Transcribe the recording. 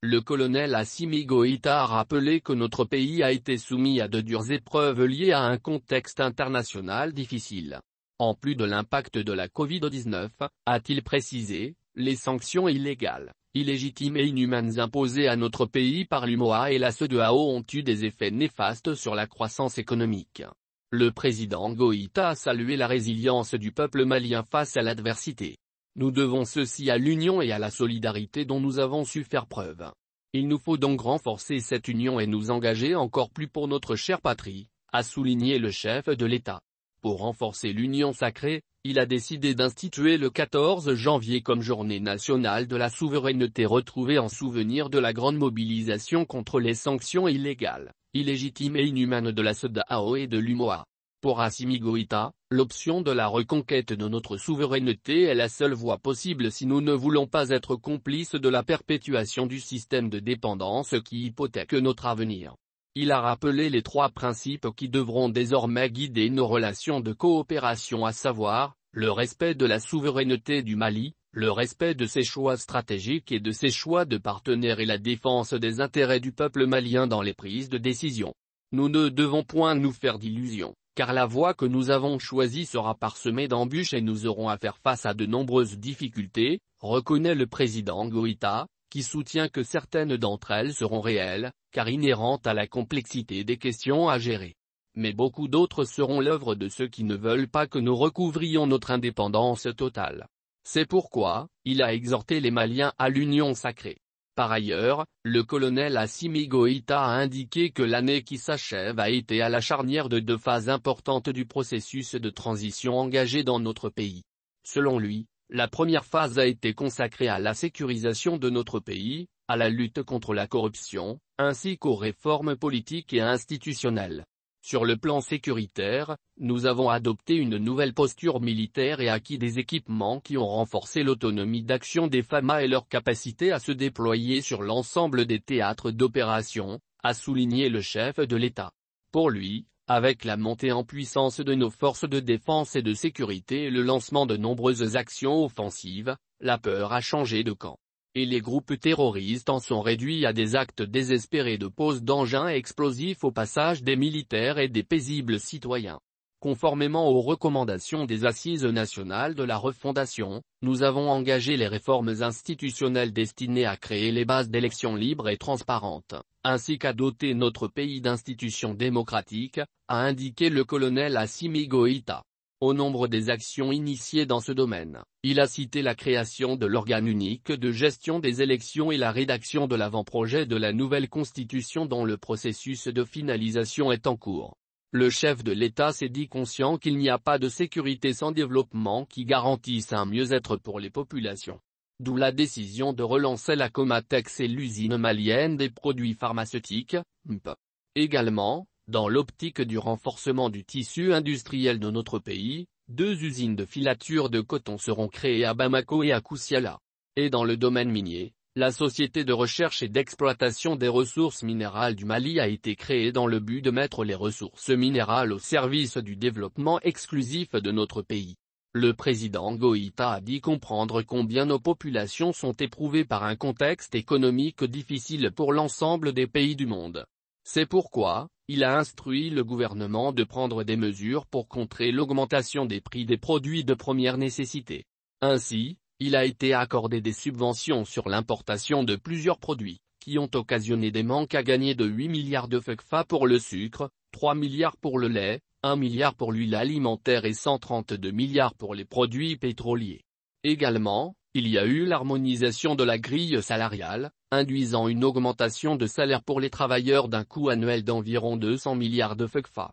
Le colonel Assimi Goïta a rappelé que notre pays a été soumis à de dures épreuves liées à un contexte international difficile. En plus de l'impact de la Covid-19, a-t-il précisé, les sanctions illégales, illégitimes et inhumaines imposées à notre pays par l'UMOA et la CEDEAO ont eu des effets néfastes sur la croissance économique. Le président Goïta a salué la résilience du peuple malien face à l'adversité. Nous devons ceci à l'union et à la solidarité dont nous avons su faire preuve. Il nous faut donc renforcer cette union et nous engager encore plus pour notre chère patrie, a souligné le chef de l'État. Pour renforcer l'union sacrée, il a décidé d'instituer le 14 janvier comme journée nationale de la souveraineté retrouvée en souvenir de la grande mobilisation contre les sanctions illégales, illégitimes et inhumaines de la SEDAO et de l'UMOA. Pour Assimi Goïta, l'option de la reconquête de notre souveraineté est la seule voie possible si nous ne voulons pas être complices de la perpétuation du système de dépendance qui hypothèque notre avenir. Il a rappelé les trois principes qui devront désormais guider nos relations de coopération à savoir, le respect de la souveraineté du Mali, le respect de ses choix stratégiques et de ses choix de partenaires et la défense des intérêts du peuple malien dans les prises de décision. Nous ne devons point nous faire d'illusions, car la voie que nous avons choisie sera parsemée d'embûches et nous aurons à faire face à de nombreuses difficultés, reconnaît le président Goïta, qui soutient que certaines d'entre elles seront réelles, car inhérentes à la complexité des questions à gérer. Mais beaucoup d'autres seront l'œuvre de ceux qui ne veulent pas que nous recouvrions notre indépendance totale. C'est pourquoi, il a exhorté les Maliens à l'union sacrée. Par ailleurs, le colonel Asimigoita a indiqué que l'année qui s'achève a été à la charnière de deux phases importantes du processus de transition engagé dans notre pays. Selon lui, la première phase a été consacrée à la sécurisation de notre pays, à la lutte contre la corruption, ainsi qu'aux réformes politiques et institutionnelles. Sur le plan sécuritaire, nous avons adopté une nouvelle posture militaire et acquis des équipements qui ont renforcé l'autonomie d'action des FAMA et leur capacité à se déployer sur l'ensemble des théâtres d'opération, a souligné le chef de l'État. Pour lui, avec la montée en puissance de nos forces de défense et de sécurité et le lancement de nombreuses actions offensives, la peur a changé de camp et les groupes terroristes en sont réduits à des actes désespérés de pose d'engins explosifs au passage des militaires et des paisibles citoyens. Conformément aux recommandations des Assises nationales de la refondation, nous avons engagé les réformes institutionnelles destinées à créer les bases d'élections libres et transparentes, ainsi qu'à doter notre pays d'institutions démocratiques, a indiqué le colonel Assimi Goïta au nombre des actions initiées dans ce domaine. Il a cité la création de l'organe unique de gestion des élections et la rédaction de l'avant-projet de la nouvelle constitution dont le processus de finalisation est en cours. Le chef de l'État s'est dit conscient qu'il n'y a pas de sécurité sans développement qui garantisse un mieux-être pour les populations. D'où la décision de relancer la Comatex et l'usine malienne des produits pharmaceutiques, MP. E. Également, dans l'optique du renforcement du tissu industriel de notre pays, deux usines de filature de coton seront créées à Bamako et à Koussiala. Et dans le domaine minier, la Société de recherche et d'exploitation des ressources minérales du Mali a été créée dans le but de mettre les ressources minérales au service du développement exclusif de notre pays. Le président Goïta a dit comprendre combien nos populations sont éprouvées par un contexte économique difficile pour l'ensemble des pays du monde. C'est pourquoi, il a instruit le gouvernement de prendre des mesures pour contrer l'augmentation des prix des produits de première nécessité. Ainsi, il a été accordé des subventions sur l'importation de plusieurs produits, qui ont occasionné des manques à gagner de 8 milliards de FECFA pour le sucre, 3 milliards pour le lait, 1 milliard pour l'huile alimentaire et 132 milliards pour les produits pétroliers. Également, il y a eu l'harmonisation de la grille salariale, induisant une augmentation de salaire pour les travailleurs d'un coût annuel d'environ 200 milliards de FECFA.